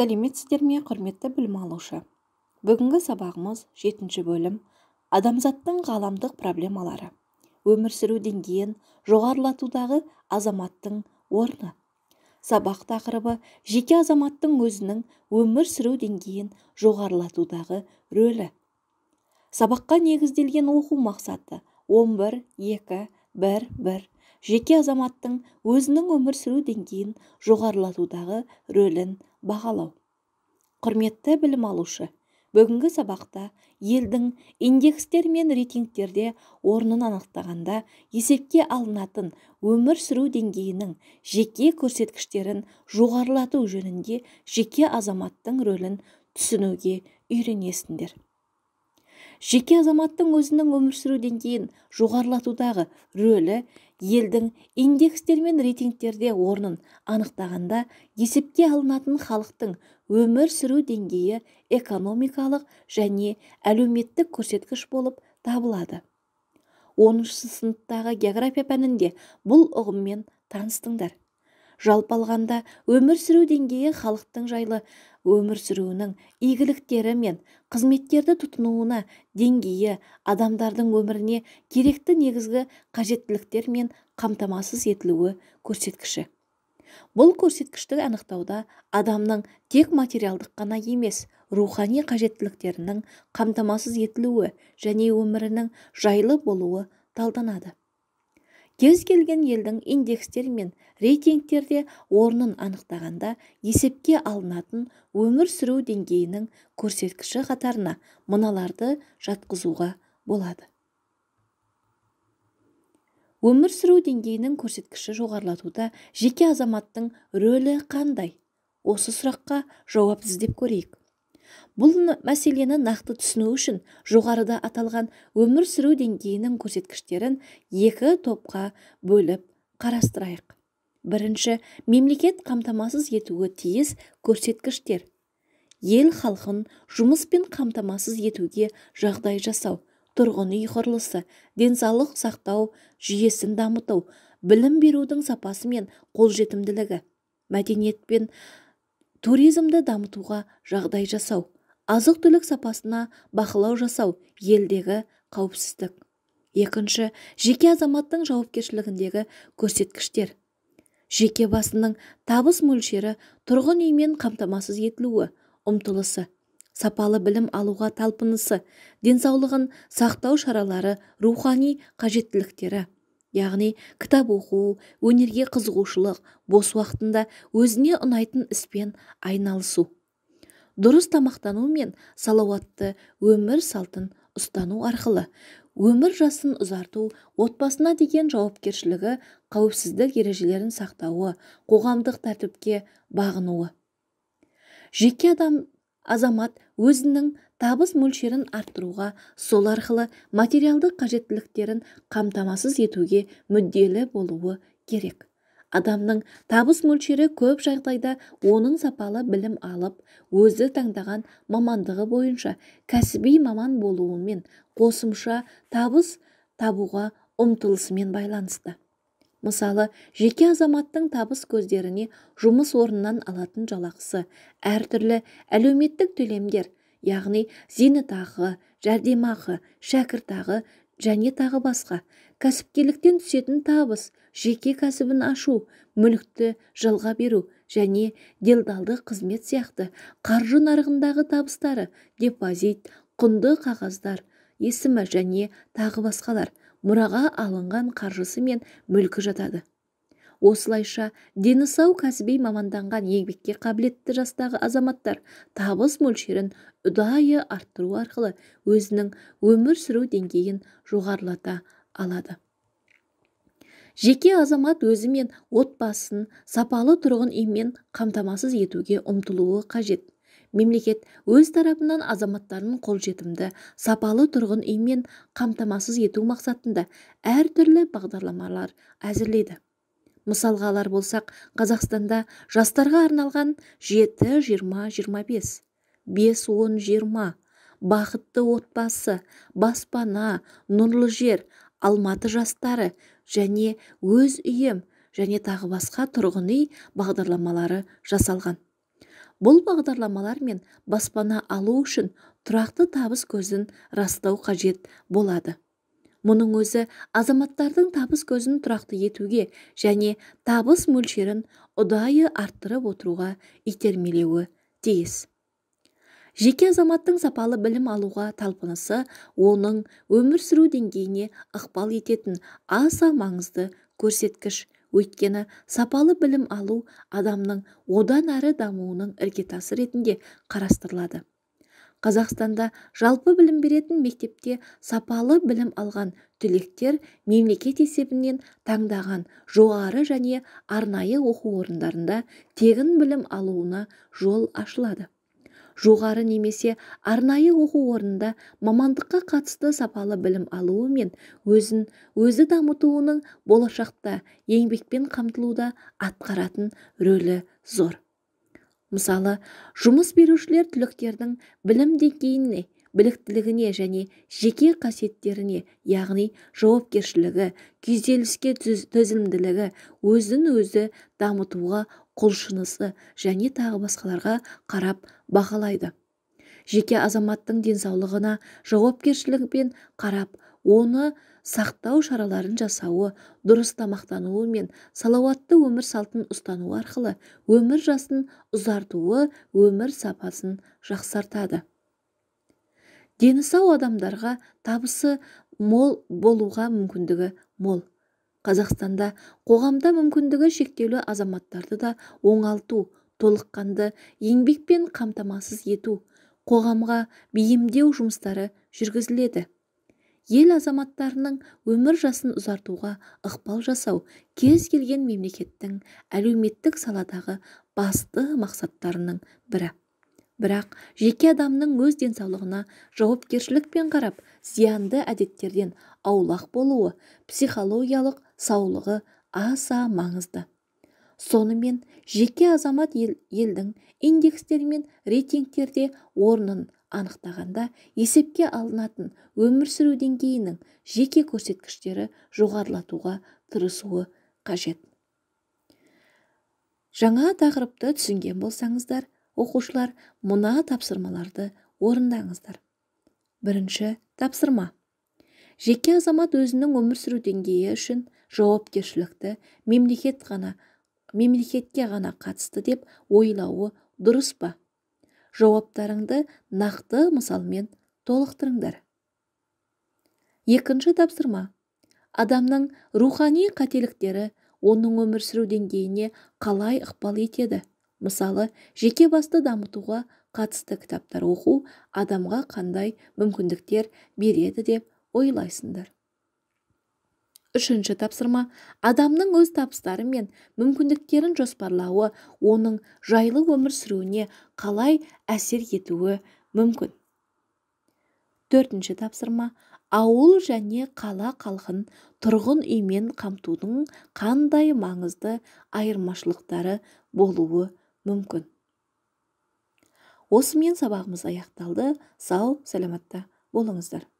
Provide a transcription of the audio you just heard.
сәлеметсіздер ме құрметті білім алушы бүгінгі сабағымыз жетінші бөлім адамзаттың ғаламдық проблемалары өмір сүру деңгейін жоғарылатудағы азаматтың орны сабақ тақырыбы жеке азаматтың өзінің өмір сүру деңгейін жоғарылатудағы рөлі сабаққа негізделген оқу мақсаты 11 2 1 1 жеке азаматтың өзінің өмір сүру деңгейін жоғарылатудағы рөлін бағалау құрметті білім алушы бүгінгі сабақта елдің индекстер мен рейтингтерде орнын анықтағанда есепке алынатын өмір сүру деңгейінің жеке көрсеткіштерін жоғарылату жөнінде жеке азаматтың рөлін түсінуге үйренесіңдер жеке азаматтың өзінің өмір сүру деңгейін жоғарылатудағы рөлі елдің индекстер мен рейтингтерде орнын анықтағанда есепке алынатын халықтың өмір сүру деңгейі экономикалық және әлеуметтік көрсеткіш болып табылады 10 сыныптағы география пәнінде бұл ұғыммен таныстыңдар жалпы алғанда өмір сүру деңгейі халықтың жайлы өмір сүруінің игіліктері мен қызметтерді тұтынуына деңгейі адамдардың өміріне керекті негізгі қажеттіліктер мен қамтамасыз етілуі көрсеткіші бұл көрсеткішті анықтауда адамның тек материалдық қана емес рухани қажеттіліктерінің қамтамасыз етілуі және өмірінің жайлы болуы талданады кез келген елдің индекстер мен рейтингтерде орнын анықтағанда есепке алынатын өмір сүру деңгейінің көрсеткіші қатарына мыналарды жатқызуға болады өмір сүру деңгейінің көрсеткіші жоғарылатуда жеке азаматтың рөлі қандай осы сұраққа жауап іздеп көрейік бұл мәселені нақты түсіну үшін жоғарыда аталған өмір сүру деңгейінің көрсеткіштерін екі топқа бөліп қарастырайық бірінші мемлекет қамтамасыз етуі тиіс көрсеткіштер ел халқын жұмыспен қамтамасыз етуге жағдай жасау тұрғын үй құрылысы денсаулық сақтау жүйесін дамыту білім берудің сапасы мен қолжетімділігі мәдениет пен туризмді дамытуға жағдай жасау азық-түлік сапасына бақылау жасау елдегі қауіпсіздік екінші жеке азаматтың жауапкершілігіндегі көрсеткіштер жеке басының табыс мөлшері тұрғын үймен қамтамасыз етілуі ұмтылысы сапалы білім алуға талпынысы денсаулығын сақтау шаралары рухани қажеттіліктері яғни кітап оқу өнерге қызығушылық бос уақытында өзіне ұнайтын іспен айналысу дұрыс тамақтану мен салауатты өмір салтын ұстану арқылы өмір жасын ұзарту отбасына деген жауапкершілігі қауіпсіздік ережелерін сақтауы қоғамдық тәртіпке бағынуы жеке адам азамат өзінің табыс мөлшерін арттыруға сол арқылы материалдық қажеттіліктерін қамтамасыз етуге мүдделі болуы керек адамның табыс мөлшері көп жағдайда оның сапалы білім алып өзі таңдаған мамандығы бойынша кәсіби маман болуымен қосымша табыс табуға ұмтылысымен байланысты мысалы жеке азаматтың табыс көздеріне жұмыс орнынан алатын жалақысы әртүрлі әлеуметтік төлемдер яғни зейнетақы жәрдемақы шәкіртақы және тағы басқа кәсіпкерліктен түсетін табыс жеке кәсібін ашу мүлікті жалға беру және делдалдық қызмет сияқты қаржы нарығындағы табыстары депозит құнды қағаздар есімі және тағы басқалар мұраға алынған қаржысы мен мүлкі жатады осылайша дені сау кәсіби маманданған еңбекке қабілетті жастағы азаматтар табыс мөлшерін ұдайы арттыру арқылы өзінің өмір сүру деңгейін жоғарылата алады жеке азамат өзі мен отбасын сапалы тұрғын үймен қамтамасыз етуге ұмтылуы қажет мемлекет өз тарапынан азаматтарын қолжетімді сапалы тұрғын үймен қамтамасыз ету мақсатында әртүрлі бағдарламалар әзірлейді мысалға алар болсақ қазақстанда жастарға арналған 7-20-25, 5-10-20 бақытты отбасы баспана нұрлы жер алматы жастары және өз үйім және тағы басқа тұрғын үй бағдарламалары жасалған бұл бағдарламалар мен баспана алу үшін тұрақты табыс көзін растау қажет болады мұның өзі азаматтардың табыс көзін тұрақты етуге және табыс мөлшерін ұдайы арттырып отыруға итермелеуі тиіс жеке азаматтың сапалы білім алуға талпынысы оның өмір сүру деңгейіне ықпал ететін аса маңызды көрсеткіш өйткені сапалы білім алу адамның одан әрі дамуының іргетасы ретінде қарастырылады қазақстанда жалпы білім беретін мектепте сапалы білім алған түлектер мемлекет есебінен таңдаған жоғары және арнайы оқу орындарында тегін білім алуына жол ашылады жоғары немесе арнайы оқу орнында мамандыққа қатысты сапалы білім алуы мен өзін өзі дамытуының болашақта еңбекпен қамтылуда атқаратын рөлі зор мысалы жұмыс берушілер түлектердің білім деңгейіне біліктілігіне және жеке қасиеттеріне яғни жауапкершілігі күйзеліске төзімділігі өзін-өзі дамытуға құлшынысы және тағы басқаларға қарап бағалайды жеке азаматтың денсаулығына жауапкершілікпен қарап оны сақтау шараларын жасауы дұрыс тамақтануы мен салауатты өмір салтын ұстану арқылы өмір жасын ұзартуы өмір сапасын жақсартады дені сау адамдарға табысы мол болуға мүмкіндігі мол қазақстанда қоғамда мүмкіндігі шектеулі азаматтарды да оңалту толыққанды еңбекпен қамтамасыз ету қоғамға бейімдеу жұмыстары жүргізіледі ел азаматтарының өмір жасын ұзартуға ықпал жасау кез келген мемлекеттің әлеуметтік саладағы басты мақсаттарының бірі бірақ жеке адамның өз денсаулығына жауапкершілікпен қарап зиянды әдеттерден аулақ болуы психологиялық саулығы аса маңызды сонымен жеке азамат ел, елдің индекстер мен рейтингтерде орнын анықтағанда есепке алынатын өмір сүру деңгейінің жеке көрсеткіштері жоғарылатуға тырысуы қажет жаңа тақырыпты түсінген болсаңыздар оқушылар мына тапсырмаларды орындаңыздар бірінші тапсырма жеке азамат өзінің өмір сүру деңгейі үшін жауапкершілікті мемлекет ғана мемлекетке ғана қатысты деп ойлауы дұрыс па жауаптарыңды нақты мысалмен толықтырыңдар екінші тапсырма адамның рухани қателіктері оның өмір сүру деңгейіне қалай ықпал етеді мысалы жеке басты дамытуға қатысты кітаптар оқу адамға қандай мүмкіндіктер береді деп ойлайсыңдар үшінші тапсырма адамның өз табыстары мен мүмкіндіктерін жоспарлауы оның жайлы өмір сүруіне қалай әсер етуі мүмкін төртінші тапсырма ауыл және қала халқын тұрғын үймен қамтудың қандай маңызды айырмашылықтары болуы мүмкін осымен сабағымыз аяқталды сау саламатта болыңыздар